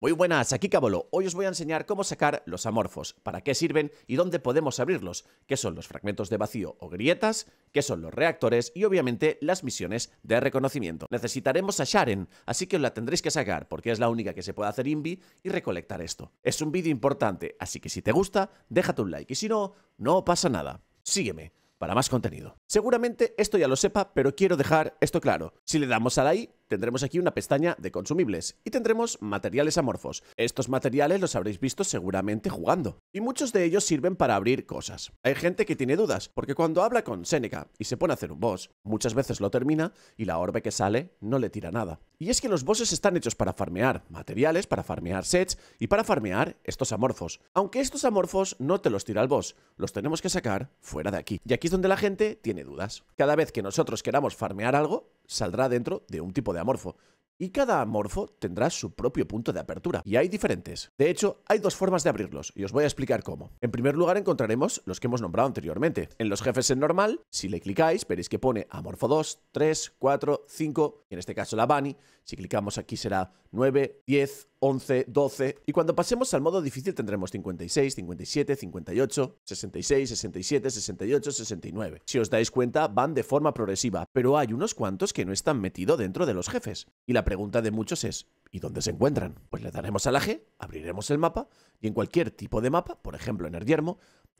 Muy buenas, aquí Cabolo. Hoy os voy a enseñar cómo sacar los amorfos, para qué sirven y dónde podemos abrirlos, qué son los fragmentos de vacío o grietas, qué son los reactores y obviamente las misiones de reconocimiento. Necesitaremos a Sharen, así que os la tendréis que sacar porque es la única que se puede hacer Invi y recolectar esto. Es un vídeo importante, así que si te gusta, déjate un like y si no, no pasa nada. Sígueme para más contenido. Seguramente esto ya lo sepa, pero quiero dejar esto claro. Si le damos a la tendremos aquí una pestaña de consumibles y tendremos materiales amorfos. Estos materiales los habréis visto seguramente jugando. Y muchos de ellos sirven para abrir cosas. Hay gente que tiene dudas, porque cuando habla con Seneca y se pone a hacer un boss, muchas veces lo termina y la orbe que sale no le tira nada. Y es que los bosses están hechos para farmear materiales, para farmear sets y para farmear estos amorfos. Aunque estos amorfos no te los tira el boss, los tenemos que sacar fuera de aquí. Y aquí es donde la gente tiene dudas. Cada vez que nosotros queramos farmear algo, saldrá dentro de un tipo de amorfo y cada amorfo tendrá su propio punto de apertura, y hay diferentes. De hecho, hay dos formas de abrirlos, y os voy a explicar cómo. En primer lugar encontraremos los que hemos nombrado anteriormente. En los jefes en normal, si le clicáis, veréis que pone amorfo 2, 3, 4, 5, y en este caso la Bunny, si clicamos aquí será 9, 10, 11, 12 y cuando pasemos al modo difícil tendremos 56, 57, 58, 66, 67, 68, 69. Si os dais cuenta, van de forma progresiva, pero hay unos cuantos que no están metidos dentro de los jefes. Y la pregunta de muchos es, ¿y dónde se encuentran? Pues le daremos a la G, abriremos el mapa y en cualquier tipo de mapa, por ejemplo en yermo,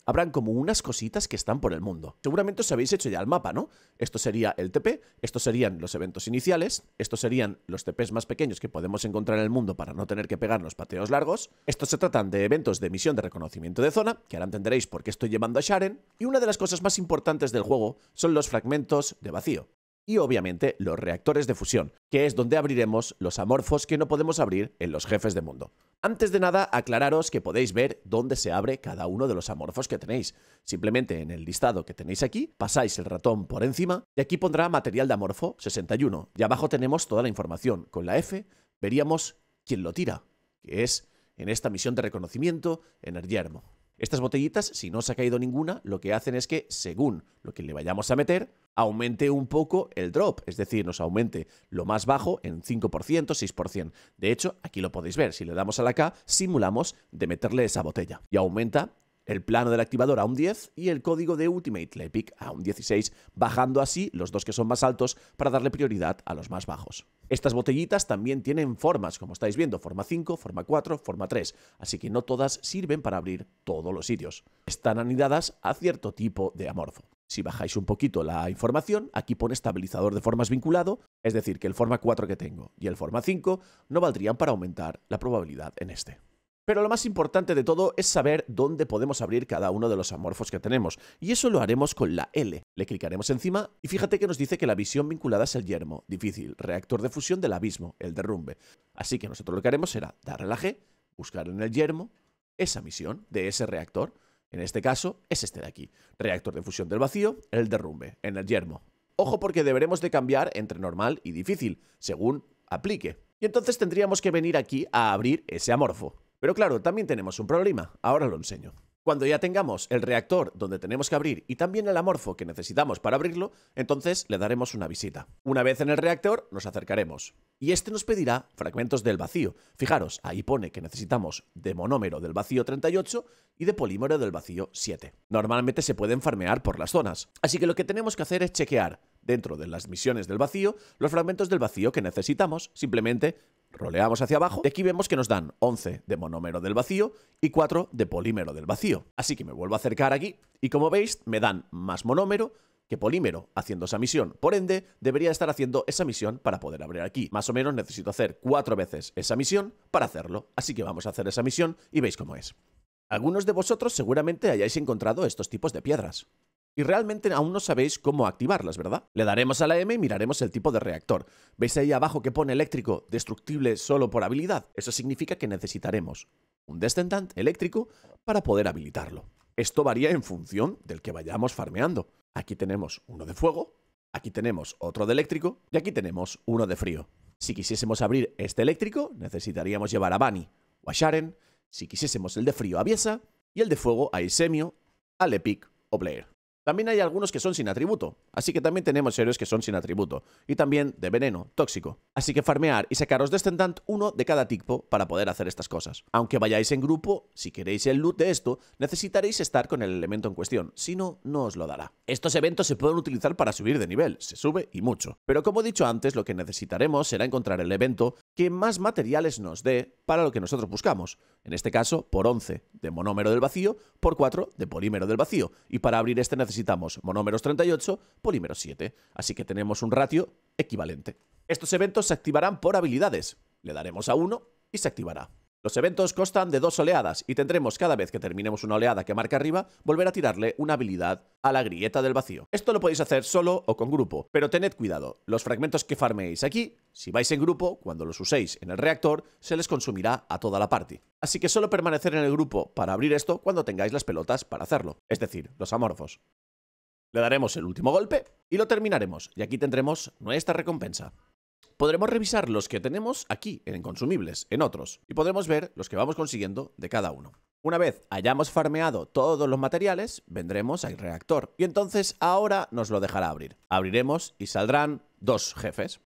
habrán como unas cositas que están por el mundo. Seguramente os habéis hecho ya el mapa, ¿no? Esto sería el TP, estos serían los eventos iniciales, estos serían los TPs más pequeños que podemos encontrar en el mundo para no tener que pegar los pateos largos. Estos se tratan de eventos de misión de reconocimiento de zona, que ahora entenderéis por qué estoy llevando a Sharon. Y una de las cosas más importantes del juego son los fragmentos de vacío y obviamente los reactores de fusión, que es donde abriremos los amorfos que no podemos abrir en los jefes de mundo. Antes de nada, aclararos que podéis ver dónde se abre cada uno de los amorfos que tenéis. Simplemente en el listado que tenéis aquí, pasáis el ratón por encima y aquí pondrá material de amorfo 61. Y abajo tenemos toda la información. Con la F veríamos quién lo tira, que es en esta misión de reconocimiento en el yermo. Estas botellitas, si no os ha caído ninguna, lo que hacen es que, según lo que le vayamos a meter, aumente un poco el drop, es decir, nos aumente lo más bajo en 5%, 6%. De hecho, aquí lo podéis ver, si le damos a la K, simulamos de meterle esa botella y aumenta el plano del activador a un 10 y el código de Ultimate Lepic a un 16, bajando así los dos que son más altos para darle prioridad a los más bajos. Estas botellitas también tienen formas, como estáis viendo, forma 5, forma 4, forma 3, así que no todas sirven para abrir todos los sitios. Están anidadas a cierto tipo de amorfo. Si bajáis un poquito la información, aquí pone estabilizador de formas vinculado, es decir, que el forma 4 que tengo y el forma 5 no valdrían para aumentar la probabilidad en este. Pero lo más importante de todo es saber dónde podemos abrir cada uno de los amorfos que tenemos, y eso lo haremos con la L. Le clicaremos encima y fíjate que nos dice que la visión vinculada es el yermo, difícil, reactor de fusión del abismo, el derrumbe. Así que nosotros lo que haremos será darle la G, buscar en el yermo esa misión de ese reactor, en este caso, es este de aquí. Reactor de fusión del vacío, el derrumbe, en el yermo. Ojo porque deberemos de cambiar entre normal y difícil, según aplique. Y entonces tendríamos que venir aquí a abrir ese amorfo. Pero claro, también tenemos un problema. Ahora lo enseño. Cuando ya tengamos el reactor donde tenemos que abrir y también el amorfo que necesitamos para abrirlo, entonces le daremos una visita. Una vez en el reactor, nos acercaremos. Y este nos pedirá fragmentos del vacío. Fijaros, ahí pone que necesitamos de monómero del vacío 38 y de polímero del vacío 7. Normalmente se pueden farmear por las zonas. Así que lo que tenemos que hacer es chequear dentro de las misiones del vacío los fragmentos del vacío que necesitamos, simplemente Roleamos hacia abajo y aquí vemos que nos dan 11 de monómero del vacío y 4 de polímero del vacío. Así que me vuelvo a acercar aquí y como veis me dan más monómero que polímero haciendo esa misión. Por ende, debería estar haciendo esa misión para poder abrir aquí. Más o menos necesito hacer 4 veces esa misión para hacerlo. Así que vamos a hacer esa misión y veis cómo es. Algunos de vosotros seguramente hayáis encontrado estos tipos de piedras. Y realmente aún no sabéis cómo activarlas, ¿verdad? Le daremos a la M y miraremos el tipo de reactor. ¿Veis ahí abajo que pone eléctrico, destructible solo por habilidad? Eso significa que necesitaremos un descendant eléctrico para poder habilitarlo. Esto varía en función del que vayamos farmeando. Aquí tenemos uno de fuego, aquí tenemos otro de eléctrico y aquí tenemos uno de frío. Si quisiésemos abrir este eléctrico, necesitaríamos llevar a Bani o a Sharen. Si quisiésemos el de frío a Biesa y el de fuego a Isemio, a Lepic o Blair. También hay algunos que son sin atributo, así que también tenemos héroes que son sin atributo, y también de veneno, tóxico. Así que farmear y sacaros descendant uno de cada tipo para poder hacer estas cosas. Aunque vayáis en grupo, si queréis el loot de esto, necesitaréis estar con el elemento en cuestión, si no, no os lo dará. Estos eventos se pueden utilizar para subir de nivel, se sube y mucho. Pero como he dicho antes, lo que necesitaremos será encontrar el evento que más materiales nos dé para lo que nosotros buscamos. En este caso, por 11 de monómero del vacío, por 4 de polímero del vacío. Y para abrir este necesitamos monómeros 38, polímeros 7. Así que tenemos un ratio equivalente. Estos eventos se activarán por habilidades. Le daremos a 1 y se activará. Los eventos constan de dos oleadas y tendremos cada vez que terminemos una oleada que marca arriba, volver a tirarle una habilidad a la grieta del vacío. Esto lo podéis hacer solo o con grupo, pero tened cuidado, los fragmentos que farmeéis aquí, si vais en grupo, cuando los uséis en el reactor, se les consumirá a toda la party. Así que solo permanecer en el grupo para abrir esto cuando tengáis las pelotas para hacerlo, es decir, los amorfos. Le daremos el último golpe y lo terminaremos, y aquí tendremos nuestra recompensa. Podremos revisar los que tenemos aquí, en consumibles, en otros, y podremos ver los que vamos consiguiendo de cada uno. Una vez hayamos farmeado todos los materiales, vendremos al reactor, y entonces ahora nos lo dejará abrir. Abriremos y saldrán dos jefes.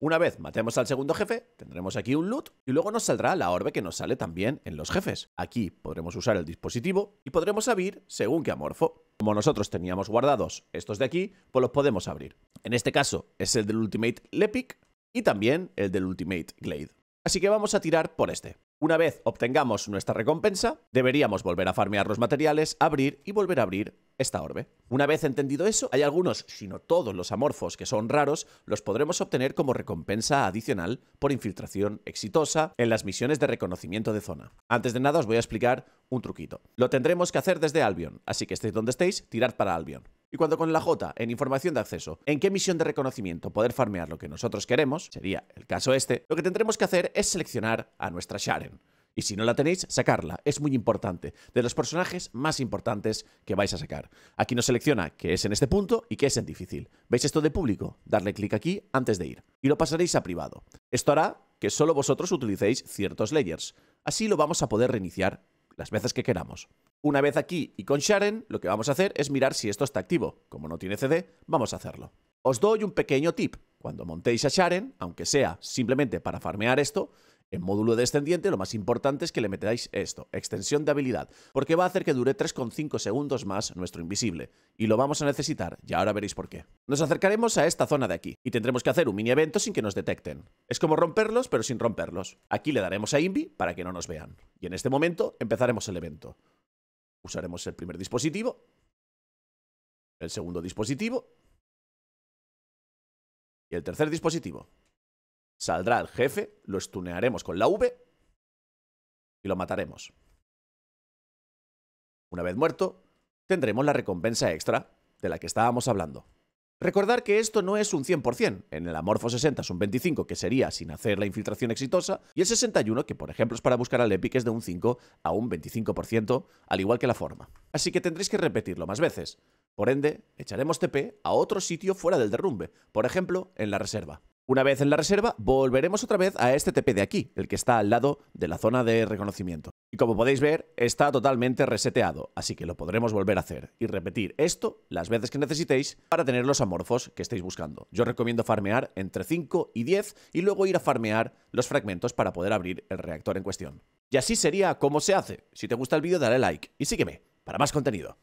Una vez matemos al segundo jefe, tendremos aquí un loot y luego nos saldrá la orbe que nos sale también en los jefes. Aquí podremos usar el dispositivo y podremos abrir según que amorfo. Como nosotros teníamos guardados estos de aquí, pues los podemos abrir. En este caso es el del Ultimate Lepic, y también el del Ultimate Glade. Así que vamos a tirar por este. Una vez obtengamos nuestra recompensa, deberíamos volver a farmear los materiales, abrir y volver a abrir esta orbe. Una vez entendido eso, hay algunos, si no todos los amorfos que son raros, los podremos obtener como recompensa adicional por infiltración exitosa en las misiones de reconocimiento de zona. Antes de nada os voy a explicar un truquito. Lo tendremos que hacer desde Albion, así que estéis donde estéis, tirad para Albion. Y cuando con la J en información de acceso, en qué misión de reconocimiento poder farmear lo que nosotros queremos, sería el caso este, lo que tendremos que hacer es seleccionar a nuestra Sharon. Y si no la tenéis, sacarla. Es muy importante. De los personajes más importantes que vais a sacar. Aquí nos selecciona que es en este punto y que es en difícil. ¿Veis esto de público? Darle clic aquí antes de ir. Y lo pasaréis a privado. Esto hará que solo vosotros utilicéis ciertos layers. Así lo vamos a poder reiniciar las veces que queramos. Una vez aquí y con Sharon, lo que vamos a hacer es mirar si esto está activo. Como no tiene CD, vamos a hacerlo. Os doy un pequeño tip. Cuando montéis a Sharen, aunque sea simplemente para farmear esto, en módulo descendiente lo más importante es que le metáis esto, extensión de habilidad, porque va a hacer que dure 3,5 segundos más nuestro invisible, y lo vamos a necesitar, y ahora veréis por qué. Nos acercaremos a esta zona de aquí, y tendremos que hacer un mini evento sin que nos detecten. Es como romperlos, pero sin romperlos. Aquí le daremos a Invi para que no nos vean. Y en este momento empezaremos el evento. Usaremos el primer dispositivo, el segundo dispositivo y el tercer dispositivo. Saldrá el jefe, lo estunearemos con la V y lo mataremos. Una vez muerto, tendremos la recompensa extra de la que estábamos hablando. Recordar que esto no es un 100%, en el Amorfo 60 es un 25 que sería sin hacer la infiltración exitosa y el 61 que por ejemplo es para buscar al Epic es de un 5 a un 25% al igual que la forma. Así que tendréis que repetirlo más veces. Por ende, echaremos TP a otro sitio fuera del derrumbe, por ejemplo en la reserva. Una vez en la reserva, volveremos otra vez a este TP de aquí, el que está al lado de la zona de reconocimiento. Y como podéis ver, está totalmente reseteado, así que lo podremos volver a hacer y repetir esto las veces que necesitéis para tener los amorfos que estáis buscando. Yo recomiendo farmear entre 5 y 10 y luego ir a farmear los fragmentos para poder abrir el reactor en cuestión. Y así sería como se hace. Si te gusta el vídeo dale like y sígueme para más contenido.